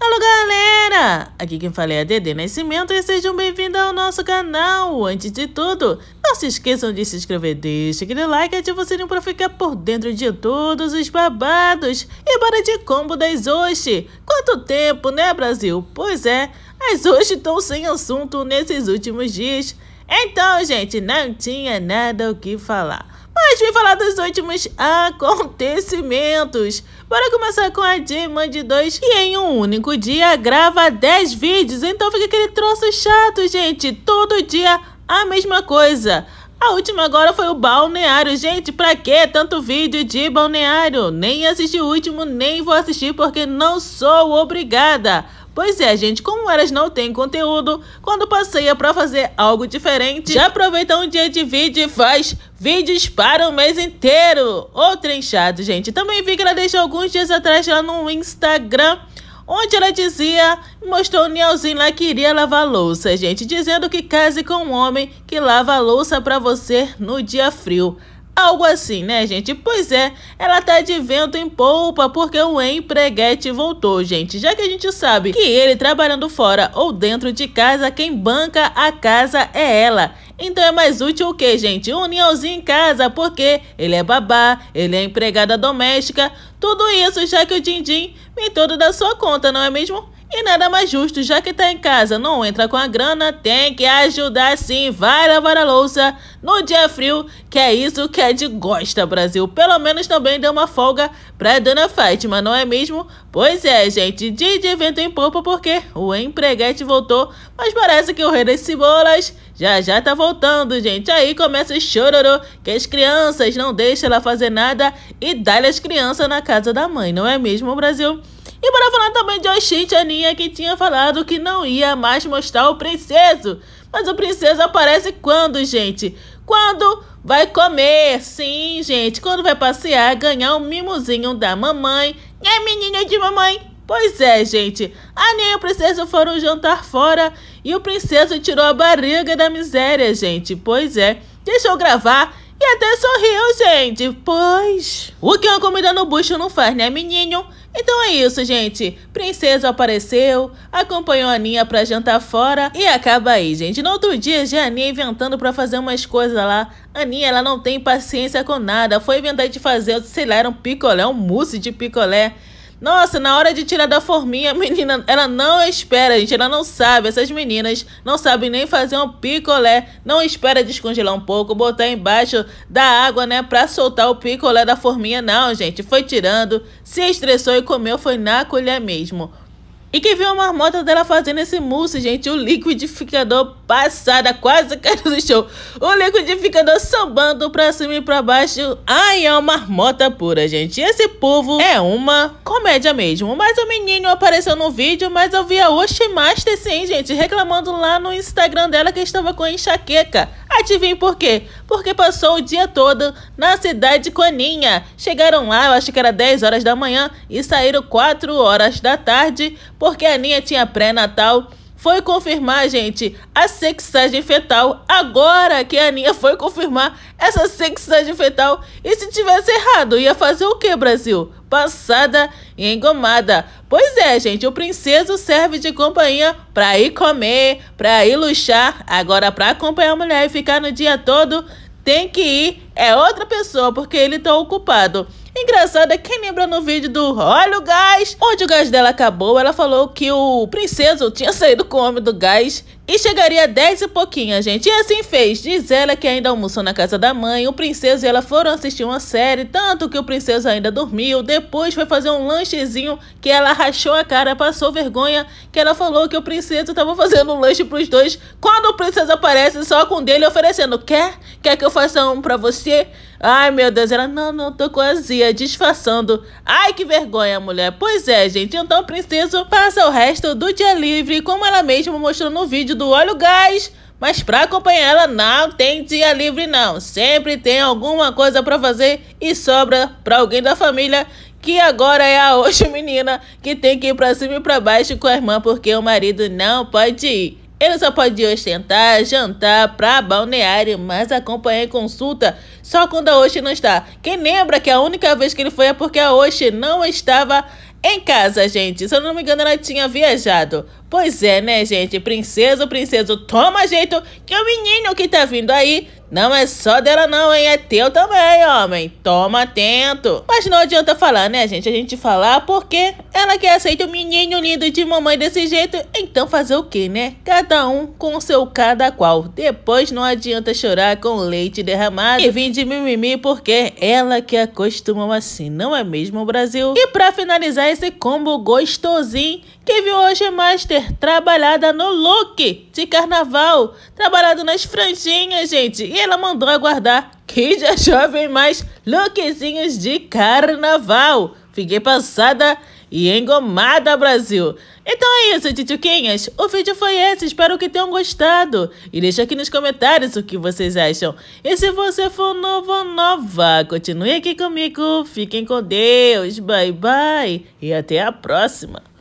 Alô galera, aqui quem fala é a Dede Nascimento e sejam bem-vindos ao nosso canal. Antes de tudo, não se esqueçam de se inscrever, deixa aquele like e ativa o sininho para ficar por dentro de todos os babados. E bora de combo das hoje. Quanto tempo, né Brasil? Pois é, as hoje estão sem assunto nesses últimos dias. Então, gente, não tinha nada o que falar. Mas vem falar dos últimos acontecimentos. Bora começar com a Dima de 2, que em um único dia grava 10 vídeos. Então fica aquele troço chato, gente. Todo dia a mesma coisa. A última agora foi o balneário. Gente, pra que tanto vídeo de balneário? Nem assisti o último, nem vou assistir porque não sou obrigada. Pois é, gente, como elas não têm conteúdo, quando passeia para fazer algo diferente, já aproveita um dia de vídeo e faz vídeos para o mês inteiro. Outro inchado, gente. Também vi que ela deixou alguns dias atrás lá no Instagram onde ela dizia, mostrou o Nielzinho lá que iria lavar louça, gente, dizendo que case com um homem que lava louça para você no dia frio. Algo assim, né, gente? Pois é, ela tá de vento em polpa porque o empreguete voltou, gente. Já que a gente sabe que ele trabalhando fora ou dentro de casa, quem banca a casa é ela. Então é mais útil o que, gente? Um Nielzinho em casa, porque ele é babá, ele é empregada doméstica, tudo isso já que o Dindim vem todo da sua conta, não é mesmo? E nada mais justo, já que tá em casa, não entra com a grana, tem que ajudar sim. Vai lavar a louça no dia frio, que é isso que é de gosta, Brasil. Pelo menos também deu uma folga pra Dona Fátima, não é mesmo? Pois é, gente, dia de evento em popa porque o empreguete voltou, mas parece que o rei das cebolas já já tá voltando, gente. Aí começa o chororô, que as crianças não deixam ela fazer nada e dá-lhe as crianças na casa da mãe, não é mesmo, Brasil? E para falar também de Oxente, a Aninha que tinha falado que não ia mais mostrar o princeso. Mas o princeso aparece quando, gente? Quando vai comer, sim, gente. Quando vai passear, ganhar um mimozinho da mamãe. É menino de mamãe, Pois é, gente. A Aninha e o princeso foram jantar fora e o princeso tirou a barriga da miséria, gente. Pois é. Deixa eu gravar. E até sorriu, gente. Pois. O que uma comida no bucho não faz, né, menino? Então é isso, gente. Princesa apareceu, acompanhou a Aninha pra jantar fora e acaba aí, gente. No outro dia, já a Aninha inventando pra fazer umas coisas lá. A Aninha, ela não tem paciência com nada. Foi inventar de fazer, sei lá, era um picolé, um mousse de picolé. Nossa, na hora de tirar da forminha, a menina, ela não espera, gente, ela não sabe. Essas meninas não sabem nem fazer um picolé, não espera descongelar um pouco, botar embaixo da água, né, pra soltar o picolé da forminha, não, gente. Foi tirando, se estressou e comeu, foi na colher mesmo. E quem viu a marmota dela fazendo esse mousse, gente, o liquidificador passada, quase caiu do show. O liquidificador sambando pra cima e pra baixo. Ai, é uma marmota pura, gente. Esse povo é uma comédia mesmo. Mas o menino apareceu no vídeo, mas eu vi a Oshi Master, sim, gente, reclamando lá no Instagram dela que estava com enxaqueca. Adivinhe por quê? Porque passou o dia todo na cidade de Coninha. Chegaram lá, eu acho que era 10 horas da manhã, e saíram 4 horas da tarde, porque a Aninha tinha pré-natal foi confirmar, gente, a sexagem fetal. Agora que a Aninha foi confirmar essa sexagem fetal. E se tivesse errado, ia fazer o que, Brasil? Passada e engomada. Pois é, gente, o princeso serve de companhia pra ir comer, pra ir luxar. Agora, pra acompanhar a mulher e ficar no dia todo, tem que ir. É outra pessoa, porque ele tá ocupado. Engraçado é quem lembra no vídeo do Olha o gás, onde o gás dela acabou, ela falou que o princeso tinha saído com o homem do gás e chegaria a 10 e pouquinho, gente. E assim fez. Diz ela que ainda almoçou na casa da mãe, o princeso e ela foram assistir uma série, tanto que o princeso ainda dormiu. Depois foi fazer um lanchezinho que ela rachou a cara, passou vergonha, que ela falou que o princeso estava fazendo um lanche para os dois. Quando o princeso aparece só com dele oferecendo, quer? Quer que eu faça um para você? Ai, meu Deus, ela, não, não, tô com azia, disfarçando. Ai, que vergonha, mulher. Pois é, gente, então princesa passa o resto do dia livre, como ela mesma mostrou no vídeo do óleo gás. Mas pra acompanhar ela não tem dia livre não. Sempre tem alguma coisa pra fazer e sobra pra alguém da família que agora é a hoje menina que tem que ir pra cima e pra baixo com a irmã porque o marido não pode ir. Ele só pode ostentar, jantar pra balneário, mas acompanhar em consulta só quando a Oshi não está. Quem lembra que a única vez que ele foi é porque a Oshi não estava em casa, gente. Se eu não me engano, ela tinha viajado. Pois é, né, gente? Princesa, princesa, toma jeito que o menino que tá vindo aí não é só dela não, hein? É teu também, homem. Toma atento. Mas não adianta falar, né, gente? A gente falar porque ela que aceita o menino lindo de mamãe desse jeito. Então fazer o quê, né? Cada um com o seu cada qual. Depois não adianta chorar com leite derramado e vir de mimimi porque ela que acostumou assim, não é mesmo, Brasil? E pra finalizar esse combo gostosinho, que viu hoje Master trabalhada no look de carnaval, trabalhado nas franjinhas, gente. E ela mandou aguardar que já jovem mais lookzinhos de carnaval. Fiquei passada e engomada, Brasil! Então é isso, titioquinhas! O vídeo foi esse, espero que tenham gostado! E deixa aqui nos comentários o que vocês acham. E se você for novo ou nova, continue aqui comigo, fiquem com Deus, bye bye e até a próxima!